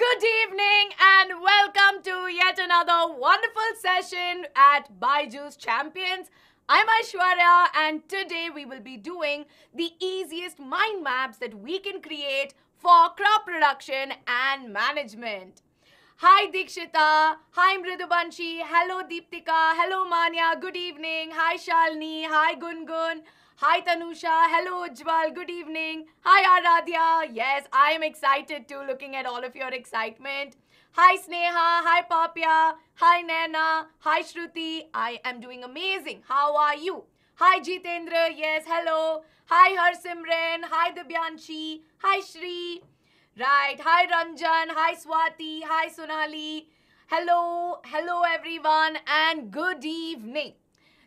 good evening and welcome to yet another wonderful session at Baiju's Champions. I'm Aishwarya and today we will be doing the easiest mind maps that we can create for crop production and management. Hi Dikshita, hi Mridubanshi, hello Deeptika, hello Manya, good evening, hi Shalini, hi Gungun, Hi Tanusha, hello Ujjwal, good evening. Hi Aradhya, yes, I am excited too looking at all of your excitement. Hi Sneha, hi Papya, hi Naina, hi Shruti, I am doing amazing. How are you? Hi Jitendra, yes, hello. Hi Harsimran, hi Dibyanshi, hi Shri. Right, hi Ranjan, hi Swati, hi Sonali. Hello, hello everyone and good evening.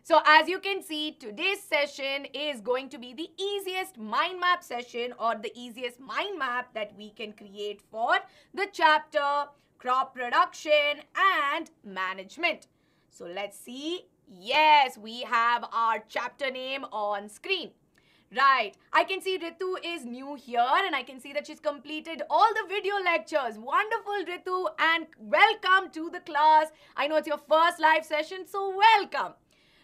So as you can see, today's session is going to be the easiest mind map session or the easiest mind map that we can create for the chapter crop production and management. So let's see. Yes, we have our chapter name on screen. Right. I can see Ritu is new here and I can see that she's completed all the video lectures. Wonderful, Ritu, and welcome to the class. I know it's your first live session, so welcome.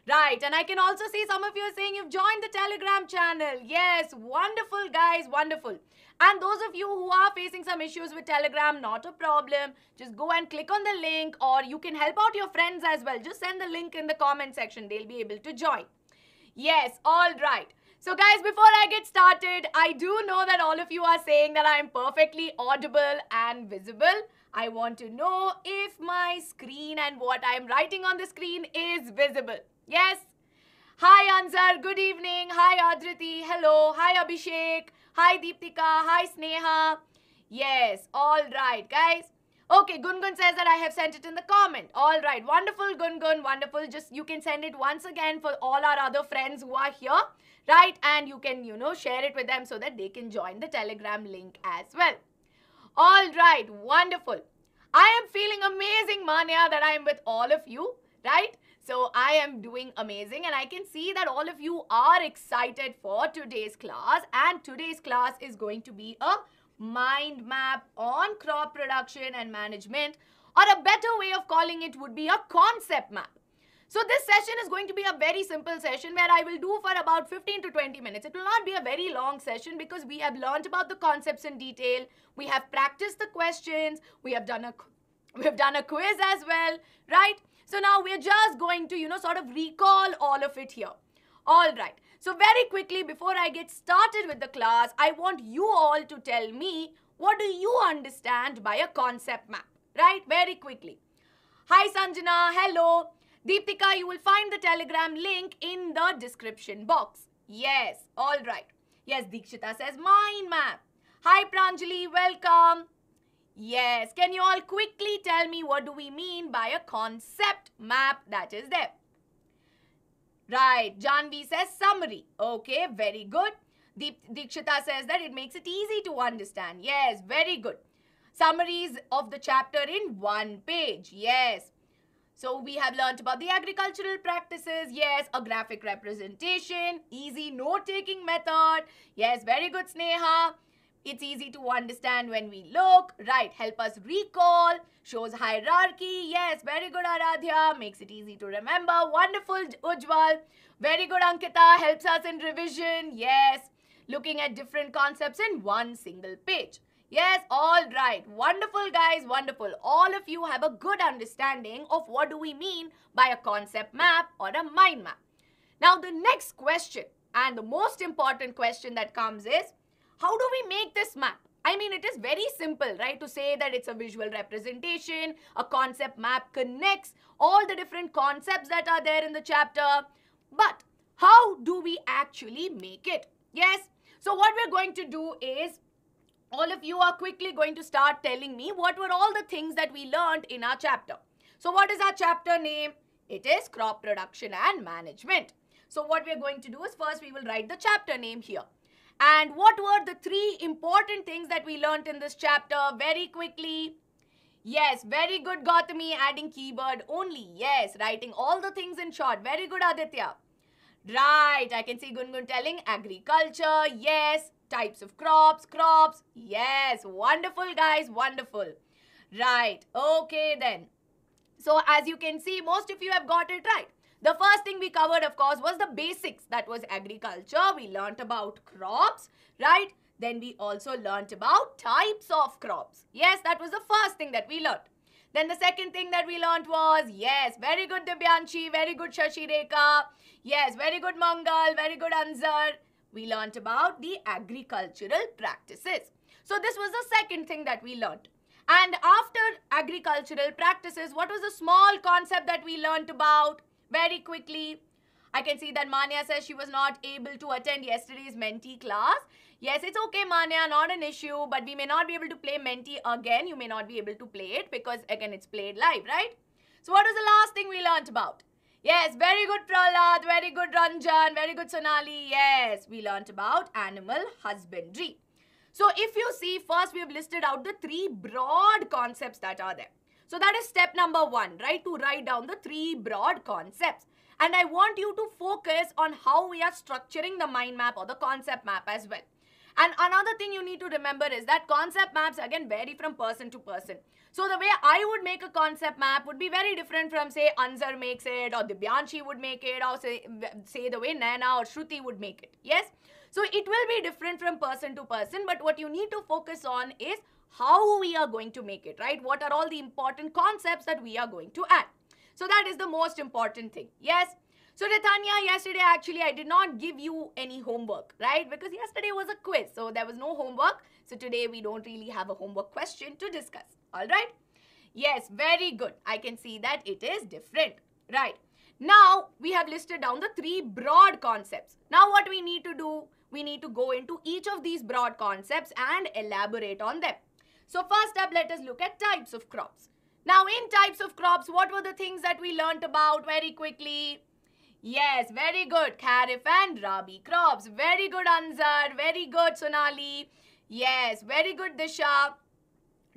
Right, and I can also see some of you are saying you've joined the Telegram channel. Yes, wonderful, guys, wonderful. And those of you who are facing some issues with Telegram, not a problem. Just go and click on the link, or you can help out your friends as well. Just send the link in the comment section, they'll be able to join. Yes, all right. So guys, before I get started, I do know that all of you are saying that I'm perfectly audible and visible. I want to know if my screen and what I'm writing on the screen is visible. Yes. Hi, Anzar. Good evening. Hi, Adriti. Hello. Hi, Abhishek. Hi, Deeptika. Hi, Sneha. Yes. All right, guys. Okay, Gungun says that I have sent it in the comment. All right. Wonderful, Gungun. Wonderful. Just you can send it once again for all our other friends who are here, right? And you can, you know, share it with them so that they can join the Telegram link as well. All right. Wonderful. I am feeling amazing, Mania, that I am with all of you, right? So I am doing amazing and I can see that all of you are excited for today's class and today's class is going to be a mind map on crop production and management or a better way of calling it would be a concept map. So this session is going to be a very simple session where I will do for about 15 to 20 minutes. It will not be a very long session because we have learned about the concepts in detail. We have practiced the questions. We have done a We've done a quiz as well, right? So now we're just going to, you know, sort of recall all of it here. All right. So very quickly, before I get started with the class, I want you all to tell me what do you understand by a concept map, right? Very quickly. Hi Sanjana, hello. Deepika, you will find the telegram link in the description box. Yes, all right. Yes, Deekshita says mind map. Hi Pranjali, welcome. Yes, can you all quickly tell me what do we mean by a concept map that is there? Right, Janvi says summary. Okay, very good. Deep, Dikshita says that it makes it easy to understand. Yes, very good. Summaries of the chapter in one page. Yes. So we have learnt about the agricultural practices. Yes, a graphic representation. Easy note-taking method. Yes, very good, Sneha. It's easy to understand when we look. Right, help us recall. Shows hierarchy. Yes, very good, Aradhya. Makes it easy to remember. Wonderful, Ujwal. Very good, Ankita. Helps us in revision. Yes, looking at different concepts in one single page. Yes, all right. Wonderful, guys. Wonderful. All of you have a good understanding of what do we mean by a concept map or a mind map. Now, the next question and the most important question that comes is how do we make this map? I mean, it is very simple, right, to say that it's a visual representation, a concept map connects all the different concepts that are there in the chapter. But how do we actually make it? Yes. So what we're going to do is all of you are quickly going to start telling me what were all the things that we learned in our chapter. So what is our chapter name? It is crop production and management. So what we're going to do is first we will write the chapter name here. And what were the three important things that we learned in this chapter? Very quickly. Yes, very good, Gautami. Adding keyword only. Yes, writing all the things in short. Very good, Aditya. Right, I can see Gungun telling agriculture. Yes, types of crops, crops. Yes, wonderful, guys, wonderful. Right, okay then. So as you can see, most of you have got it right. The first thing we covered, of course, was the basics. That was agriculture. We learnt about crops, right? Then we also learnt about types of crops. Yes, that was the first thing that we learnt. Then the second thing that we learnt was, yes, very good Dibyanshi, very good Shashi Rekha, yes, very good Mangal, very good Anzar. We learnt about the agricultural practices. So this was the second thing that we learnt. And after agricultural practices, what was the small concept that we learnt about? very quickly. I can see that Manya says she was not able to attend yesterday's mentee class. Yes, it's okay, Manya, not an issue, but we may not be able to play mentee again. You may not be able to play it because, again, it's played live, right? So what was the last thing we learnt about? Yes, very good Prahlad, very good Ranjan, very good Sonali. Yes, we learnt about animal husbandry. So if you see, first we have listed out the three broad concepts that are there. So that is step number one, right? To write down the three broad concepts. And I want you to focus on how we are structuring the mind map or the concept map as well. And another thing you need to remember is that concept maps again vary from person to person. So the way I would make a concept map would be very different from say Anzar makes it or Dibyanshi would make it or say, say the way Naina or Shruti would make it. Yes? So it will be different from person to person but what you need to focus on is how we are going to make it, right? What are all the important concepts that we are going to add? So that is the most important thing. Yes. So Ritanya, yesterday actually I did not give you any homework, right? Because yesterday was a quiz, so there was no homework. So today we don't really have a homework question to discuss, all right? Yes, very good. I can see that it is different, right? Now we have listed down the three broad concepts. Now what we need to do, we need to go into each of these broad concepts and elaborate on them. So first up, let us look at types of crops. Now in types of crops, what were the things that we learnt about very quickly? Yes, very good. Kharif and Rabi crops. Very good, Anzar. Very good, Sonali. Yes, very good, Disha.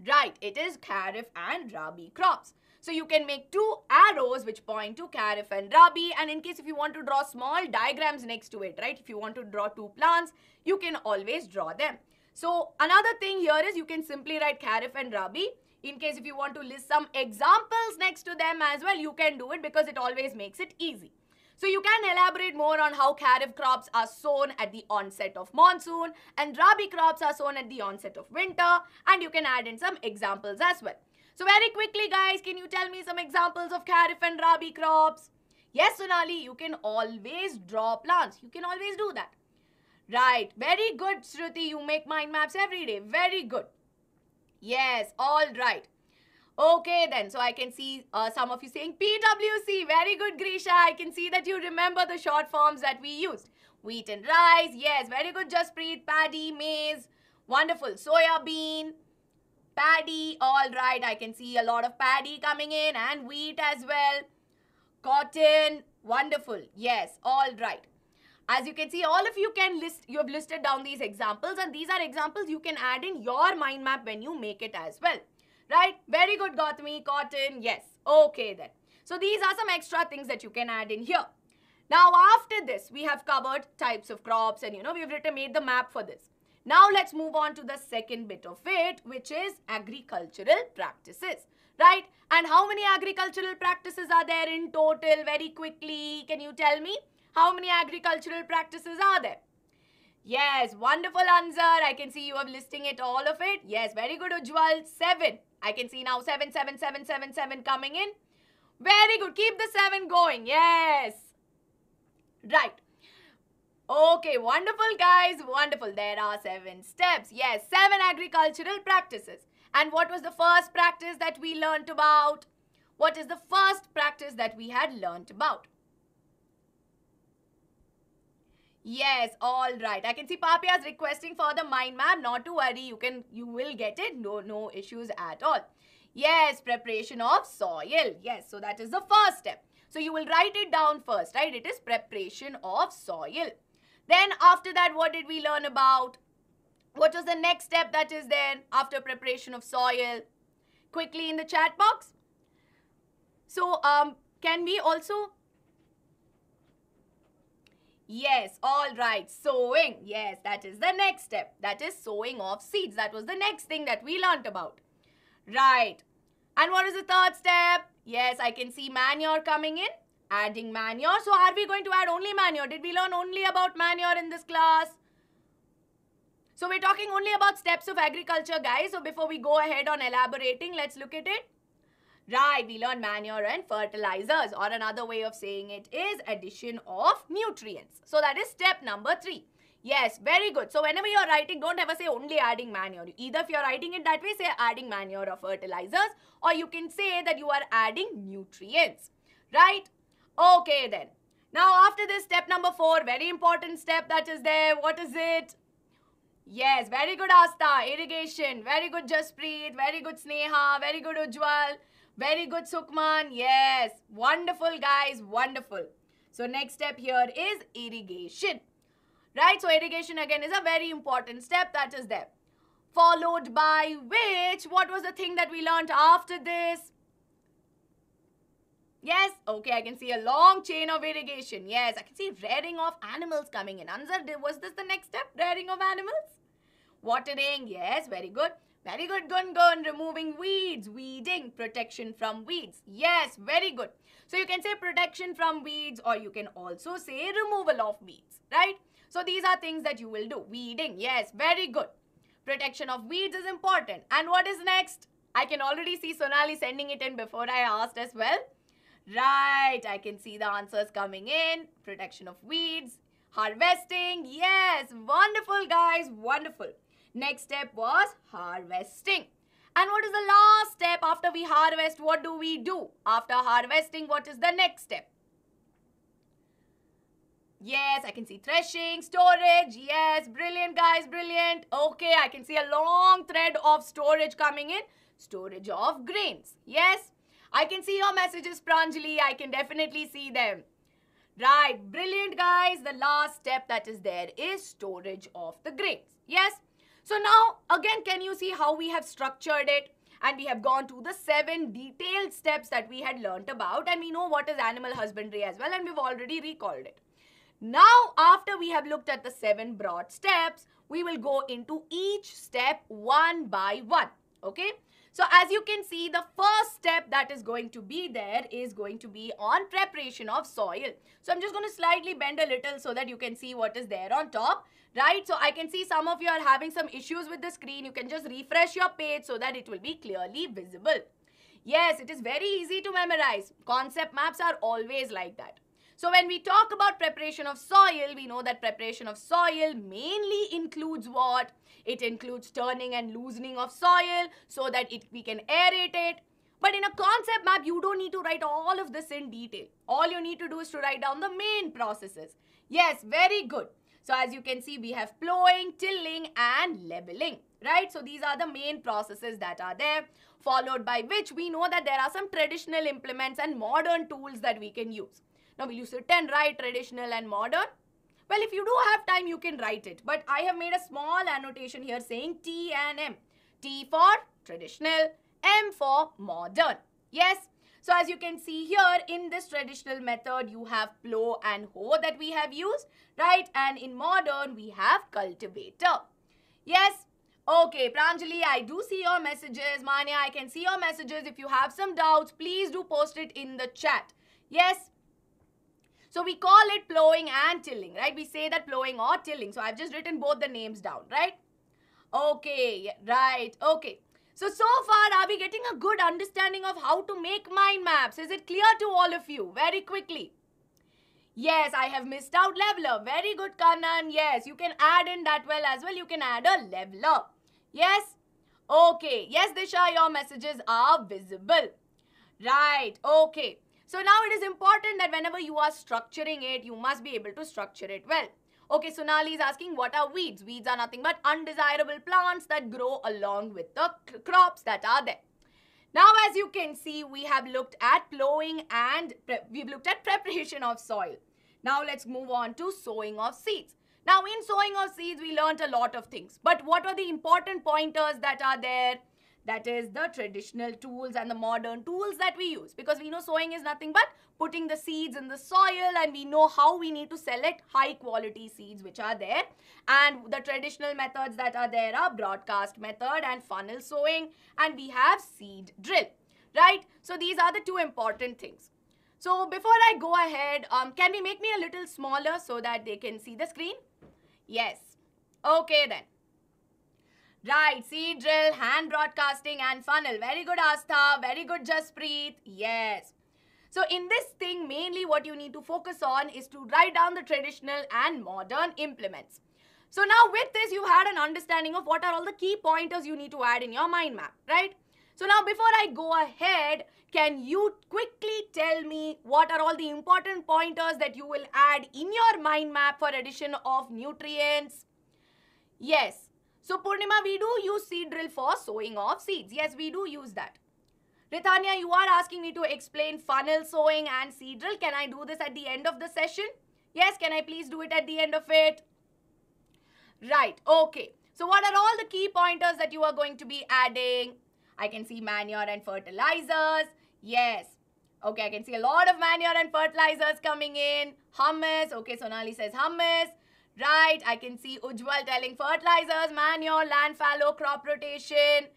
Right, it is Kharif and Rabi crops. So you can make two arrows which point to Kharif and Rabi and in case if you want to draw small diagrams next to it, right? If you want to draw two plants, you can always draw them. So another thing here is you can simply write Karif and Rabi. In case if you want to list some examples next to them as well, you can do it because it always makes it easy. So you can elaborate more on how Karif crops are sown at the onset of monsoon and Rabi crops are sown at the onset of winter and you can add in some examples as well. So very quickly guys, can you tell me some examples of Karif and Rabi crops? Yes, Sonali, you can always draw plants. You can always do that. Right. Very good, Shruti. You make mind maps every day. Very good. Yes. All right. Okay then. So I can see uh, some of you saying PWC. Very good, Grisha. I can see that you remember the short forms that we used. Wheat and rice. Yes. Very good, Jaspreet. Paddy, maize. Wonderful. Soya bean. Paddy. All right. I can see a lot of paddy coming in and wheat as well. Cotton. Wonderful. Yes. All right. As you can see, all of you can list, you have listed down these examples and these are examples you can add in your mind map when you make it as well. Right? Very good, Gautami. Cotton. Yes. Okay then. So these are some extra things that you can add in here. Now after this, we have covered types of crops and you know, we've written, made the map for this. Now let's move on to the second bit of it, which is agricultural practices, right? And how many agricultural practices are there in total very quickly? Can you tell me? How many agricultural practices are there? Yes, wonderful answer. I can see you are listing it, all of it. Yes, very good, Ujjwal. Seven. I can see now seven, seven, seven, seven, seven coming in. Very good. Keep the seven going. Yes. Right. Okay, wonderful, guys. Wonderful. There are seven steps. Yes, seven agricultural practices. And what was the first practice that we learnt about? What is the first practice that we had learnt about? Yes, all right. I can see Papia is requesting for the mind map. Not to worry, you can, you will get it. No, no issues at all. Yes, preparation of soil. Yes, so that is the first step. So you will write it down first, right? It is preparation of soil. Then after that, what did we learn about? What was the next step that is there after preparation of soil? Quickly in the chat box. So um, can we also Yes, all right. Sowing. Yes, that is the next step. That is sowing of seeds. That was the next thing that we learnt about. Right. And what is the third step? Yes, I can see manure coming in. Adding manure. So are we going to add only manure? Did we learn only about manure in this class? So we're talking only about steps of agriculture, guys. So before we go ahead on elaborating, let's look at it. Right, we learn manure and fertilizers or another way of saying it is addition of nutrients. So that is step number three. Yes, very good. So whenever you're writing, don't ever say only adding manure. Either if you're writing it that way, say adding manure or fertilizers or you can say that you are adding nutrients. Right? Okay then. Now after this step number four, very important step that is there. What is it? Yes, very good Asta. Irrigation. Very good Jaspreet. Very good Sneha. Very good Ujwal. Very good, Sukman. Yes. Wonderful, guys. Wonderful. So next step here is irrigation. Right? So irrigation again is a very important step that is there. Followed by which, what was the thing that we learned after this? Yes, okay, I can see a long chain of irrigation. Yes, I can see rearing of animals coming in. Anzar, was this the next step? Rearing of animals? Watering, yes, very good. Very good, Gungun. Removing weeds, weeding, protection from weeds. Yes, very good. So you can say protection from weeds or you can also say removal of weeds, right? So these are things that you will do. Weeding, yes, very good. Protection of weeds is important. And what is next? I can already see Sonali sending it in before I asked as well. Right, I can see the answers coming in. Protection of weeds, harvesting. Yes, wonderful guys, wonderful. Next step was harvesting. And what is the last step after we harvest? What do we do? After harvesting, what is the next step? Yes, I can see threshing, storage. Yes, brilliant guys, brilliant. Okay, I can see a long thread of storage coming in. Storage of grains. Yes, I can see your messages, Pranjali. I can definitely see them. Right, brilliant guys. The last step that is there is storage of the grains. Yes, so now again, can you see how we have structured it? and we have gone to the seven detailed steps that we had learnt about and we know what is animal husbandry as well and we've already recalled it. Now after we have looked at the seven broad steps, we will go into each step one by one. Okay. So as you can see, the first step that is going to be there is going to be on preparation of soil. So I'm just going to slightly bend a little so that you can see what is there on top, right? So I can see some of you are having some issues with the screen. You can just refresh your page so that it will be clearly visible. Yes, it is very easy to memorize. Concept maps are always like that. So when we talk about preparation of soil, we know that preparation of soil mainly includes what? It includes turning and loosening of soil so that it, we can aerate it. But in a concept map, you don't need to write all of this in detail. All you need to do is to write down the main processes. Yes, very good. So as you can see, we have plowing, tilling and leveling, right? So these are the main processes that are there, followed by which we know that there are some traditional implements and modern tools that we can use. Now, will you sit and write traditional and modern? Well, if you do have time, you can write it. But I have made a small annotation here saying T and M. T for traditional, M for modern. Yes. So as you can see here, in this traditional method, you have plow and hoe that we have used, right? And in modern, we have cultivator. Yes. Okay, Pranjali, I do see your messages. Manya, I can see your messages. If you have some doubts, please do post it in the chat. Yes. So we call it plowing and tilling, right? We say that plowing or tilling. So I've just written both the names down, right? Okay, right, okay. So, so far are we getting a good understanding of how to make mind maps? Is it clear to all of you? Very quickly. Yes, I have missed out leveler. Very good, Kanan. Yes, you can add in that well as well. You can add a leveler. Yes? Okay. Yes, Disha, your messages are visible. Right. Okay. So now it is important that whenever you are structuring it, you must be able to structure it well. Okay, Sunali is asking, what are weeds? Weeds are nothing but undesirable plants that grow along with the crops that are there. Now, as you can see, we have looked at plowing and we've looked at preparation of soil. Now, let's move on to sowing of seeds. Now, in sowing of seeds, we learnt a lot of things. But what are the important pointers that are there? that is the traditional tools and the modern tools that we use because we know sowing is nothing but putting the seeds in the soil and we know how we need to select high quality seeds which are there and the traditional methods that are there are broadcast method and funnel sowing and we have seed drill right so these are the two important things so before I go ahead um, can we make me a little smaller so that they can see the screen yes okay then Right, seed drill, hand broadcasting and funnel. Very good Astha, very good Jaspreet. Yes. So in this thing, mainly what you need to focus on is to write down the traditional and modern implements. So now with this, you had an understanding of what are all the key pointers you need to add in your mind map, right? So now before I go ahead, can you quickly tell me what are all the important pointers that you will add in your mind map for addition of nutrients? Yes, so Purnima, we do use seed drill for sowing of seeds. Yes, we do use that. Ritanya, you are asking me to explain funnel sowing and seed drill. Can I do this at the end of the session? Yes, can I please do it at the end of it? Right, okay. So what are all the key pointers that you are going to be adding? I can see manure and fertilizers. Yes. Okay, I can see a lot of manure and fertilizers coming in. Hummus. Okay, Sonali says hummus. Right, I can see Ujwal telling fertilizers, manure, land fallow, crop rotation.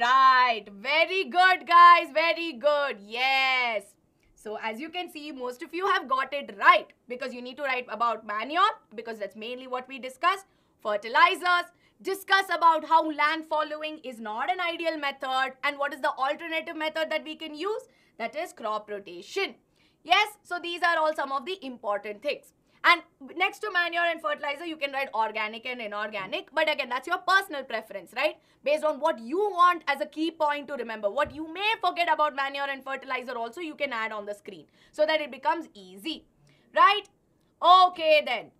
Right, very good guys, very good. Yes. So as you can see, most of you have got it right because you need to write about manure because that's mainly what we discuss. Fertilizers, discuss about how land following is not an ideal method and what is the alternative method that we can use that is crop rotation. Yes, so these are all some of the important things. And next to manure and fertilizer, you can write organic and inorganic. But again, that's your personal preference, right? Based on what you want as a key point to remember. What you may forget about manure and fertilizer also, you can add on the screen so that it becomes easy, right? Okay then.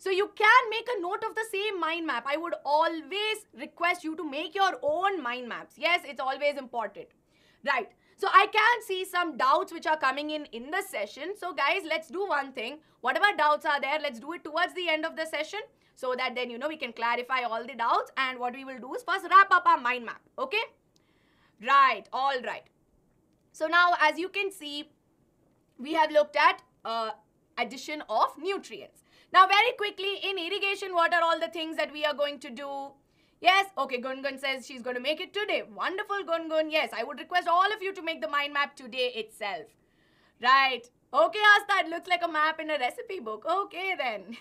So you can make a note of the same mind map. I would always request you to make your own mind maps. Yes, it's always important. Right. So I can see some doubts which are coming in in the session. So guys, let's do one thing. Whatever doubts are there, let's do it towards the end of the session so that then, you know, we can clarify all the doubts. And what we will do is first wrap up our mind map. Okay? Right. All right. So now, as you can see, we have looked at uh, addition of nutrients. Now, very quickly, in irrigation, what are all the things that we are going to do? Yes, okay, Gungun says she's going to make it today. Wonderful, Gungun. Yes, I would request all of you to make the mind map today itself. Right. Okay, Asta, it looks like a map in a recipe book. Okay, then.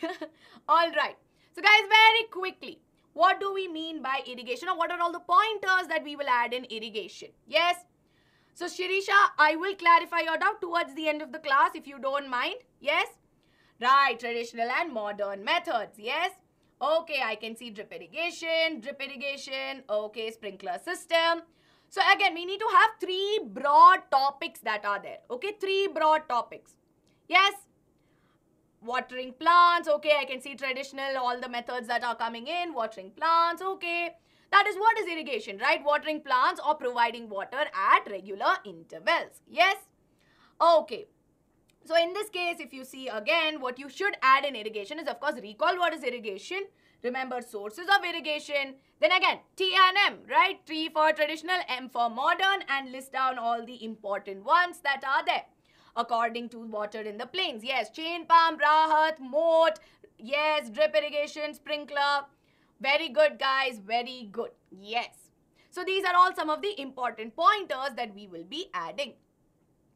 all right. So, guys, very quickly, what do we mean by irrigation or what are all the pointers that we will add in irrigation? Yes. So, Shirisha, I will clarify your doubt towards the end of the class if you don't mind. Yes. Right, traditional and modern methods. Yes. Okay, I can see drip irrigation, drip irrigation, okay, sprinkler system. So again, we need to have three broad topics that are there. Okay, three broad topics. Yes, watering plants. Okay, I can see traditional, all the methods that are coming in, watering plants. Okay, that is what is irrigation, right? Watering plants or providing water at regular intervals. Yes, okay. So in this case, if you see again, what you should add in irrigation is of course recall what is irrigation, remember sources of irrigation, then again T and M, right? T for traditional, M for modern and list down all the important ones that are there according to water in the plains. Yes, chain pump, rahat, moat, yes, drip irrigation, sprinkler. Very good guys, very good. Yes. So these are all some of the important pointers that we will be adding.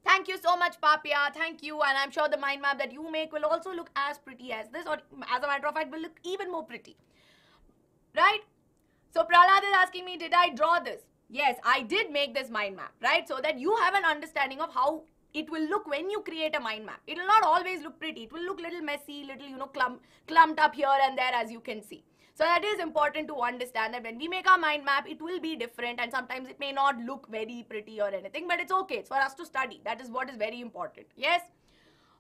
Thank you so much, Papia. Thank you. And I'm sure the mind map that you make will also look as pretty as this, or as a matter of fact, will look even more pretty. Right? So Pralad is asking me, did I draw this? Yes, I did make this mind map, right? So that you have an understanding of how it will look when you create a mind map. It will not always look pretty. It will look little messy, little, you know, clump, clumped up here and there as you can see. So that is important to understand that when we make our mind map, it will be different and sometimes it may not look very pretty or anything, but it's okay. It's for us to study. That is what is very important. Yes?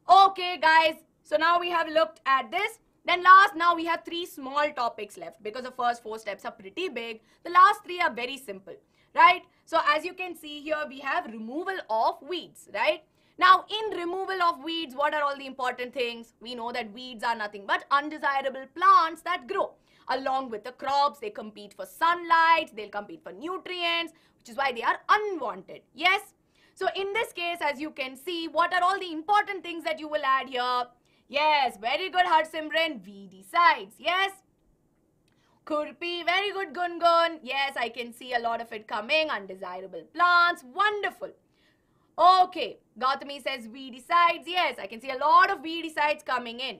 Okay, guys. So now we have looked at this. Then last, now we have three small topics left because the first four steps are pretty big. The last three are very simple, right? So as you can see here, we have removal of weeds, right? Now, in removal of weeds, what are all the important things? We know that weeds are nothing but undesirable plants that grow along with the crops. They compete for sunlight, they'll compete for nutrients, which is why they are unwanted. Yes? So in this case, as you can see, what are all the important things that you will add here? Yes, very good Harsimran, V decides. Yes? Kurpi, very good Gungun. Yes, I can see a lot of it coming. Undesirable plants, wonderful. Okay, Gautami says weedicides. Yes, I can see a lot of weedicides coming in.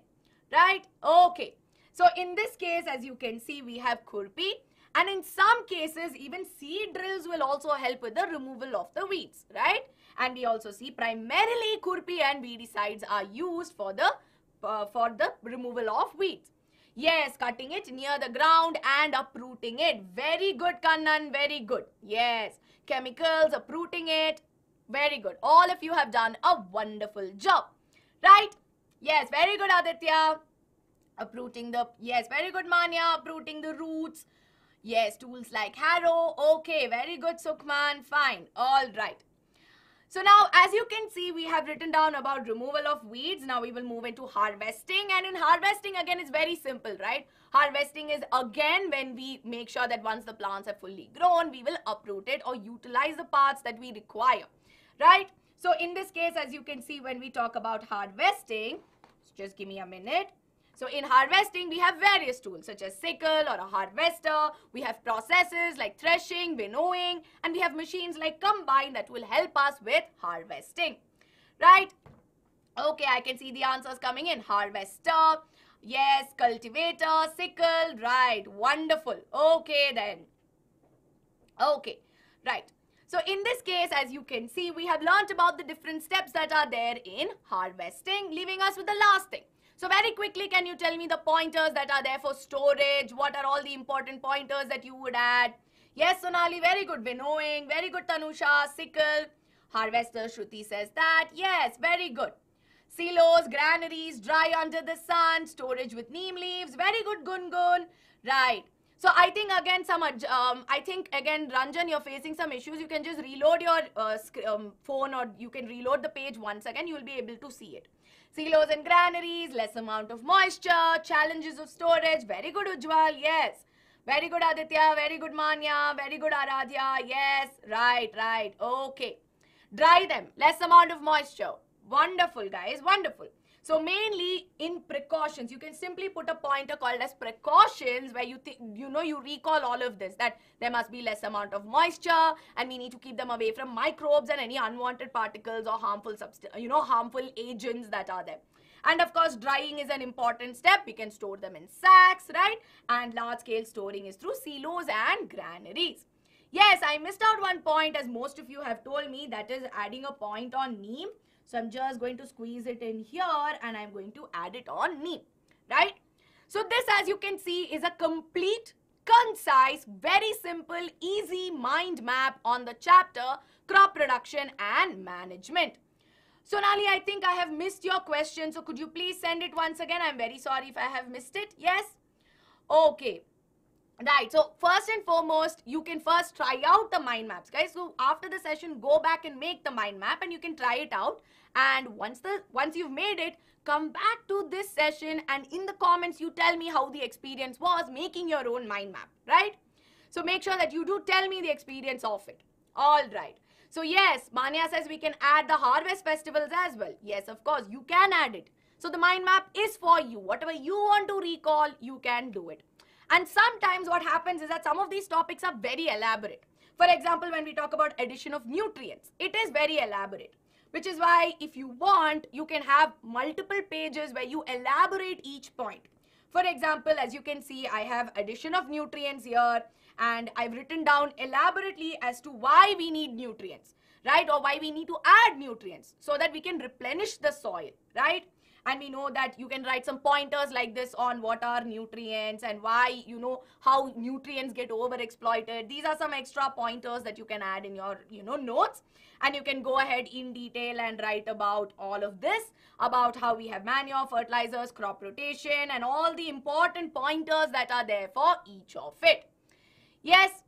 Right? Okay. So in this case, as you can see, we have kurpi. And in some cases, even seed drills will also help with the removal of the weeds, right? And we also see primarily kurpi and weedicides are used for the, uh, for the removal of weeds. Yes, cutting it near the ground and uprooting it. Very good, Kannan. Very good. Yes. Chemicals, uprooting it. Very good. All of you have done a wonderful job. Right? Yes, very good, Aditya uprooting the yes very good manya uprooting the roots yes tools like harrow okay very good Sukman. fine all right so now as you can see we have written down about removal of weeds now we will move into harvesting and in harvesting again it's very simple right harvesting is again when we make sure that once the plants are fully grown we will uproot it or utilize the parts that we require right so in this case as you can see when we talk about harvesting just give me a minute so in harvesting, we have various tools such as sickle or a harvester. We have processes like threshing, winnowing, and we have machines like combine that will help us with harvesting. Right? Okay, I can see the answers coming in. Harvester. Yes, cultivator, sickle. Right. Wonderful. Okay then. Okay. Right. So in this case, as you can see, we have learnt about the different steps that are there in harvesting, leaving us with the last thing so very quickly, can you tell me the pointers that are there for storage? What are all the important pointers that you would add? Yes, Sonali, very good. Winnowing, very good, Tanusha. Sickle, harvester, Shruti says that. Yes, very good. Silos, granaries, dry under the sun, storage with neem leaves. Very good, Gungun. Right. So I think again some um, I think again Ranjan you're facing some issues you can just reload your uh, um, phone or you can reload the page once again you'll be able to see it. Silos and granaries, less amount of moisture, challenges of storage. Very good, Ujjwal. Yes. Very good, Aditya. Very good, Manya. Very good, Aradhya. Yes. Right, right. Okay. Dry them. Less amount of moisture. Wonderful, guys. Wonderful. So mainly in precautions, you can simply put a pointer called as precautions where you think, you know, you recall all of this, that there must be less amount of moisture and we need to keep them away from microbes and any unwanted particles or harmful, you know, harmful agents that are there. And of course, drying is an important step. We can store them in sacks, right? And large scale storing is through silos and granaries. Yes, I missed out one point as most of you have told me that is adding a point on neem. So I'm just going to squeeze it in here and I'm going to add it on me, right? So this as you can see is a complete, concise, very simple, easy mind map on the chapter crop production and management. So Nali, I think I have missed your question. So could you please send it once again? I'm very sorry if I have missed it. Yes? Okay. Right, so first and foremost, you can first try out the mind maps, guys. So after the session, go back and make the mind map and you can try it out and once the once you've made it come back to this session and in the comments you tell me how the experience was making your own mind map right so make sure that you do tell me the experience of it all right so yes mania says we can add the harvest festivals as well yes of course you can add it so the mind map is for you whatever you want to recall you can do it and sometimes what happens is that some of these topics are very elaborate for example when we talk about addition of nutrients it is very elaborate which is why if you want you can have multiple pages where you elaborate each point for example as you can see I have addition of nutrients here and I've written down elaborately as to why we need nutrients right or why we need to add nutrients so that we can replenish the soil right and we know that you can write some pointers like this on what are nutrients and why you know how nutrients get overexploited these are some extra pointers that you can add in your you know notes and you can go ahead in detail and write about all of this about how we have manure fertilizers crop rotation and all the important pointers that are there for each of it yes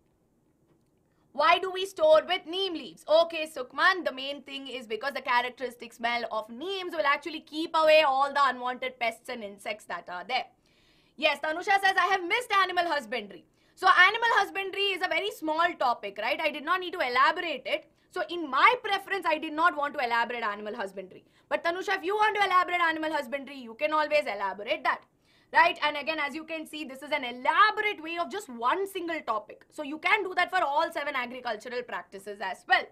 why do we store with neem leaves? Okay, Sukman, the main thing is because the characteristic smell of neems will actually keep away all the unwanted pests and insects that are there. Yes, Tanusha says, I have missed animal husbandry. So animal husbandry is a very small topic, right? I did not need to elaborate it. So in my preference, I did not want to elaborate animal husbandry. But Tanusha, if you want to elaborate animal husbandry, you can always elaborate that right? And again, as you can see, this is an elaborate way of just one single topic. So you can do that for all seven agricultural practices as well.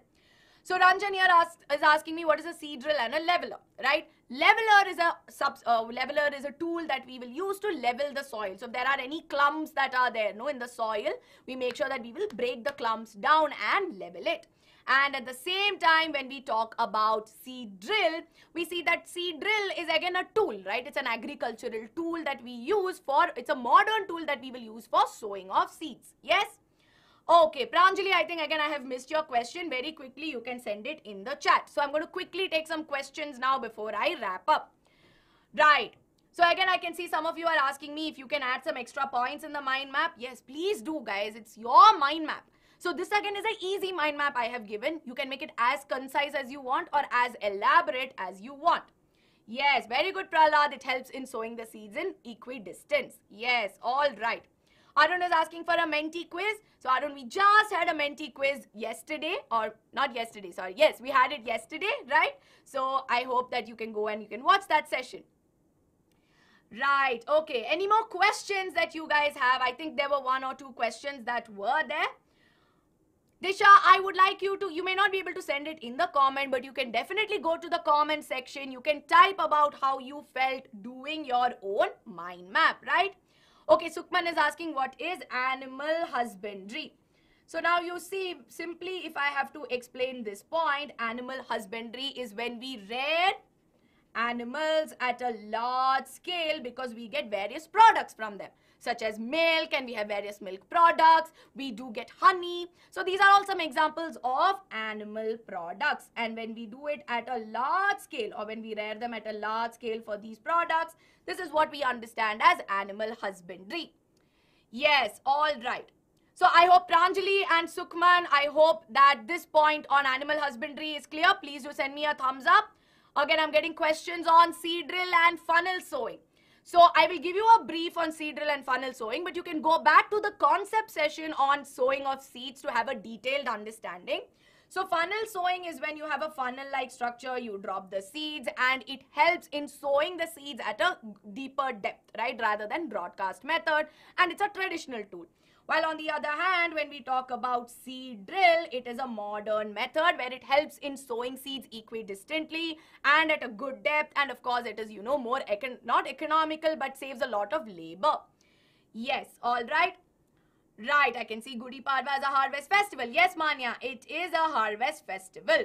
So Ranjan here asked, is asking me what is a seed drill and a leveler, right? Leveler is a sub, uh, leveler is a tool that we will use to level the soil. So if there are any clumps that are there, no, in the soil, we make sure that we will break the clumps down and level it. And at the same time, when we talk about seed drill, we see that seed drill is again a tool, right? It's an agricultural tool that we use for, it's a modern tool that we will use for sowing of seeds. Yes? Okay, Pranjali, I think again I have missed your question. Very quickly, you can send it in the chat. So I'm going to quickly take some questions now before I wrap up. Right. So again, I can see some of you are asking me if you can add some extra points in the mind map. Yes, please do guys. It's your mind map. So this again is an easy mind map I have given. You can make it as concise as you want or as elaborate as you want. Yes, very good Prahlad. It helps in sowing the seeds in equidistance. Yes, all right. Arun is asking for a mentee quiz. So Arun, we just had a mentee quiz yesterday or not yesterday, sorry. Yes, we had it yesterday, right? So I hope that you can go and you can watch that session. Right, okay. Any more questions that you guys have? I think there were one or two questions that were there. Disha, I would like you to, you may not be able to send it in the comment, but you can definitely go to the comment section. You can type about how you felt doing your own mind map, right? Okay, Sukman is asking what is animal husbandry? So now you see, simply if I have to explain this point, animal husbandry is when we rear animals at a large scale because we get various products from them such as milk and we have various milk products. We do get honey. So these are all some examples of animal products. And when we do it at a large scale or when we rear them at a large scale for these products, this is what we understand as animal husbandry. Yes, all right. So I hope Pranjali and Sukman, I hope that this point on animal husbandry is clear. Please do send me a thumbs up. Again, I'm getting questions on seed drill and funnel sowing. So I will give you a brief on seed drill and funnel sowing, but you can go back to the concept session on sowing of seeds to have a detailed understanding. So funnel sowing is when you have a funnel-like structure, you drop the seeds and it helps in sowing the seeds at a deeper depth, right, rather than broadcast method. And it's a traditional tool. While on the other hand, when we talk about seed drill, it is a modern method where it helps in sowing seeds equidistantly and at a good depth. And of course, it is, you know, more econ not economical, but saves a lot of labor. Yes, all right. Right, I can see Gudi Padwa as a harvest festival. Yes, Manya, it is a harvest festival.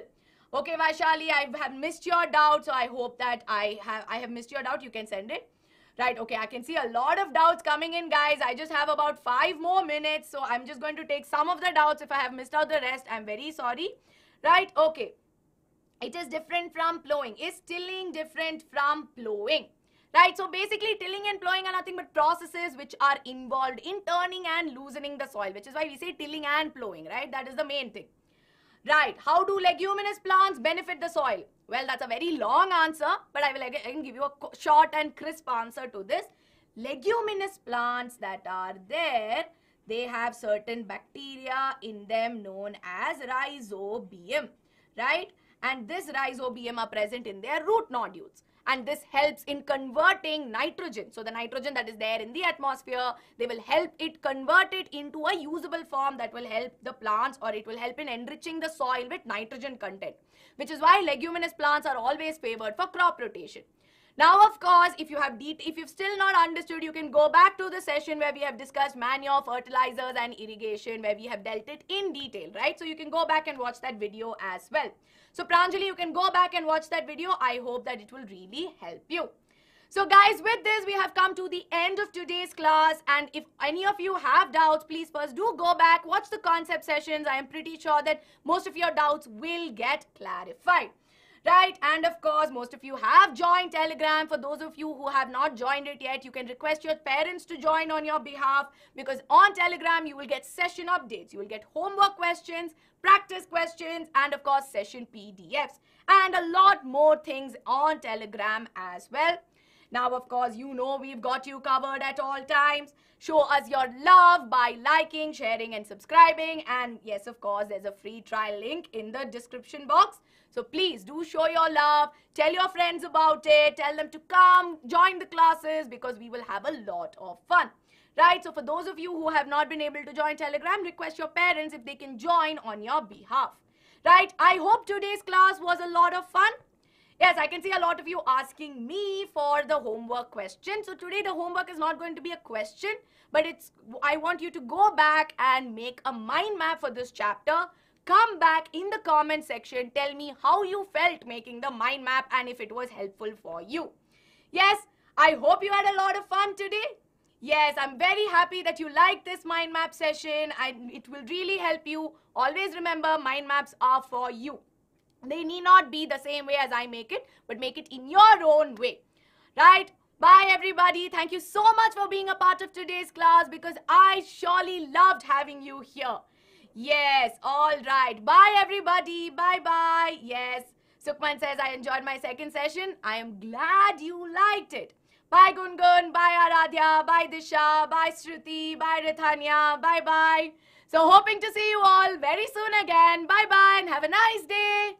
Okay, Vaishali, I have missed your doubt, so I hope that I have I have missed your doubt. You can send it. Right, okay, I can see a lot of doubts coming in, guys. I just have about five more minutes, so I'm just going to take some of the doubts. If I have missed out the rest, I'm very sorry. Right, okay. It is different from plowing. Is tilling different from plowing? Right, so basically tilling and plowing are nothing but processes which are involved in turning and loosening the soil, which is why we say tilling and plowing, right? That is the main thing. Right, how do leguminous plants benefit the soil? Well, that's a very long answer, but I will again give you a short and crisp answer to this. Leguminous plants that are there, they have certain bacteria in them known as rhizobium, right? And this rhizobium are present in their root nodules and this helps in converting nitrogen. So the nitrogen that is there in the atmosphere, they will help it convert it into a usable form that will help the plants or it will help in enriching the soil with nitrogen content, which is why leguminous plants are always favored for crop rotation. Now, of course, if you have if you've still not understood, you can go back to the session where we have discussed manure, fertilizers, and irrigation, where we have dealt it in detail, right? So you can go back and watch that video as well. So Pranjali, you can go back and watch that video. I hope that it will really help you. So guys, with this, we have come to the end of today's class. And if any of you have doubts, please first do go back, watch the concept sessions. I am pretty sure that most of your doubts will get clarified right? And of course, most of you have joined Telegram. For those of you who have not joined it yet, you can request your parents to join on your behalf because on Telegram, you will get session updates, you will get homework questions, practice questions, and of course, session PDFs, and a lot more things on Telegram as well. Now, of course, you know we've got you covered at all times. Show us your love by liking, sharing, and subscribing. And yes, of course, there's a free trial link in the description box. So please do show your love. Tell your friends about it. Tell them to come, join the classes because we will have a lot of fun. Right, so for those of you who have not been able to join Telegram, request your parents if they can join on your behalf. Right, I hope today's class was a lot of fun. Yes, I can see a lot of you asking me for the homework question. So today the homework is not going to be a question, but it's I want you to go back and make a mind map for this chapter Come back in the comment section. Tell me how you felt making the mind map and if it was helpful for you. Yes, I hope you had a lot of fun today. Yes, I'm very happy that you liked this mind map session and it will really help you. Always remember mind maps are for you. They need not be the same way as I make it, but make it in your own way. Right? Bye everybody. Thank you so much for being a part of today's class because I surely loved having you here. Yes, all right. Bye, everybody. Bye bye. Yes. Sukman says, I enjoyed my second session. I am glad you liked it. Bye, Gungun. Bye, Aradhya. Bye, Disha. Bye, Shruti. Bye, Rithanya. Bye bye. So, hoping to see you all very soon again. Bye bye and have a nice day.